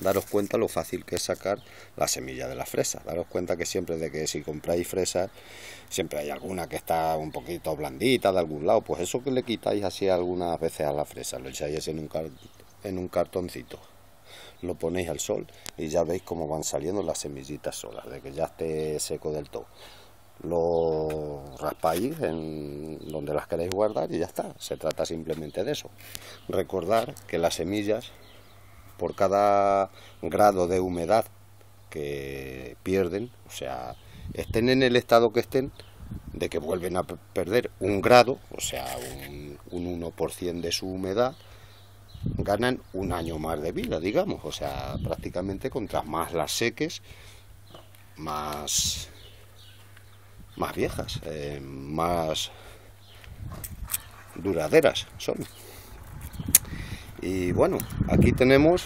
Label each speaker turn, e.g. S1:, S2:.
S1: daros cuenta lo fácil que es sacar la semilla de la fresa. Daros cuenta que siempre de que si compráis fresas, siempre hay alguna que está un poquito blandita de algún lado. Pues eso que le quitáis así algunas veces a la fresa, lo echáis en un, en un cartoncito. Lo ponéis al sol y ya veis cómo van saliendo las semillitas solas, de que ya esté seco del todo lo raspáis en donde las queréis guardar y ya está. Se trata simplemente de eso. Recordar que las semillas por cada grado de humedad que pierden, o sea, estén en el estado que estén, de que vuelven a perder un grado, o sea, un, 1% de su humedad, ganan un año más de vida, digamos, o sea, prácticamente contra más las seques, más, más viejas, eh, más duraderas son. Y bueno, aquí tenemos